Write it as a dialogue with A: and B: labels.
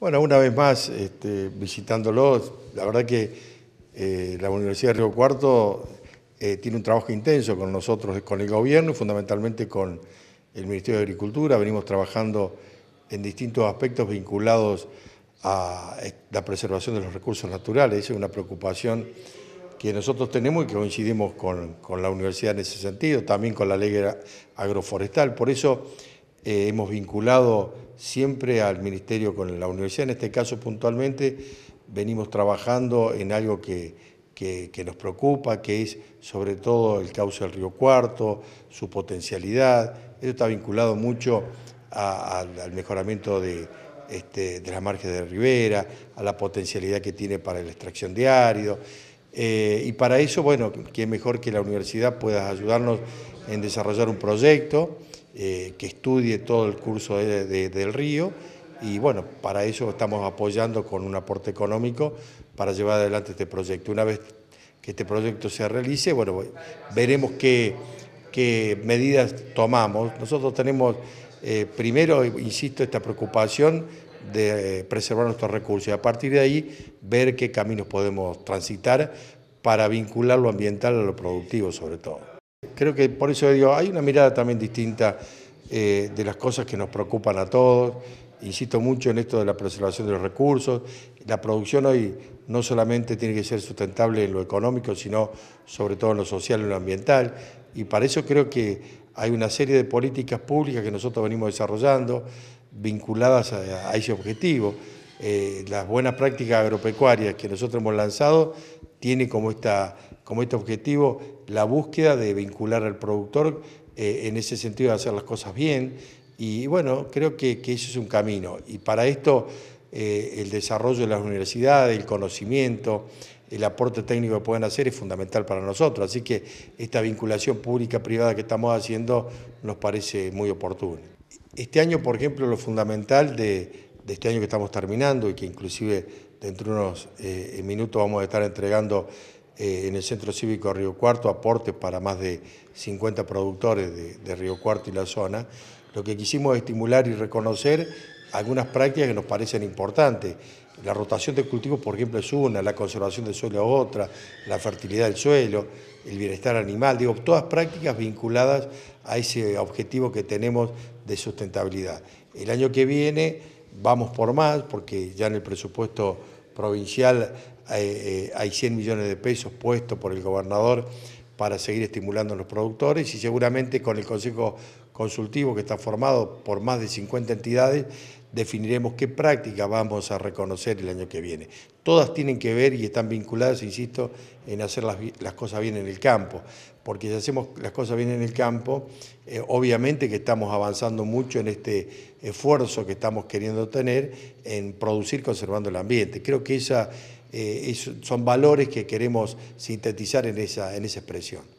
A: Bueno, una vez más, este, visitándolo, visitándolos, la verdad que eh, la Universidad de Río Cuarto eh, tiene un trabajo intenso con nosotros, con el gobierno y fundamentalmente con el Ministerio de Agricultura. Venimos trabajando en distintos aspectos vinculados a eh, la preservación de los recursos naturales. Esa es una preocupación que nosotros tenemos y que coincidimos con, con la universidad en ese sentido, también con la ley agroforestal. Por eso eh, hemos vinculado siempre al Ministerio con la universidad, en este caso puntualmente venimos trabajando en algo que, que, nos preocupa, que es sobre todo el cauce del río Cuarto, su potencialidad, eso está vinculado mucho al mejoramiento de, este, las margen de ribera, a la potencialidad que tiene para la extracción de áridos. Eh, y para eso, bueno, qué mejor que la universidad pueda ayudarnos en desarrollar un proyecto eh, que estudie todo el curso del río y bueno, para eso estamos apoyando con un aporte económico para llevar adelante este proyecto. Una vez que este proyecto se realice, bueno, veremos qué, medidas tomamos. Nosotros tenemos, eh, primero, insisto, esta preocupación de eh, preservar nuestros recursos y a partir de ahí ver qué caminos podemos transitar para vincular lo ambiental a lo productivo sobre todo. Creo que por eso digo, hay una mirada también distinta eh, de las cosas que nos preocupan a todos. Insisto mucho en esto de la preservación de los recursos. La producción hoy no solamente tiene que ser sustentable en lo económico, sino sobre todo en lo social, en lo ambiental. Y para eso creo que hay una serie de políticas públicas que nosotros venimos desarrollando vinculadas a, ese objetivo. Eh, las buenas prácticas agropecuarias que nosotros hemos lanzado tiene como esta como este objetivo la búsqueda de vincular al productor eh, en ese sentido de hacer las cosas bien. Y bueno, creo que, que eso es un camino. Y para esto eh, el desarrollo de las universidades, el conocimiento, el aporte técnico que pueden hacer es fundamental para nosotros. Así que esta vinculación pública-privada que estamos haciendo nos parece muy oportuna. Este año, por ejemplo, lo fundamental de, este año que estamos terminando y que inclusive dentro de unos eh, minutos vamos a estar entregando eh, en el Centro Cívico Río Cuarto, aporte para más de 50 productores de, Río Cuarto y la zona. Lo que quisimos estimular y reconocer algunas prácticas que nos parecen importantes. La rotación de cultivos, por ejemplo, es una, la conservación del suelo es otra, la fertilidad del suelo, el bienestar animal, digo, todas prácticas vinculadas a ese objetivo que tenemos de sustentabilidad. El año que viene vamos por más, porque ya en el presupuesto provincial eh, eh, hay 100 millones de pesos puestos por el gobernador para seguir estimulando a los productores y seguramente con el Consejo consultivo que está formado por más de 50 entidades, definiremos qué práctica vamos a reconocer el año que viene. Todas tienen que ver y están vinculadas, insisto, en hacer las, cosas bien en el campo, porque si hacemos las cosas bien en el campo, eh, obviamente que estamos avanzando mucho en este esfuerzo que estamos queriendo tener en producir conservando el ambiente. Creo que esa, eh, son valores que queremos sintetizar en esa, en esa expresión.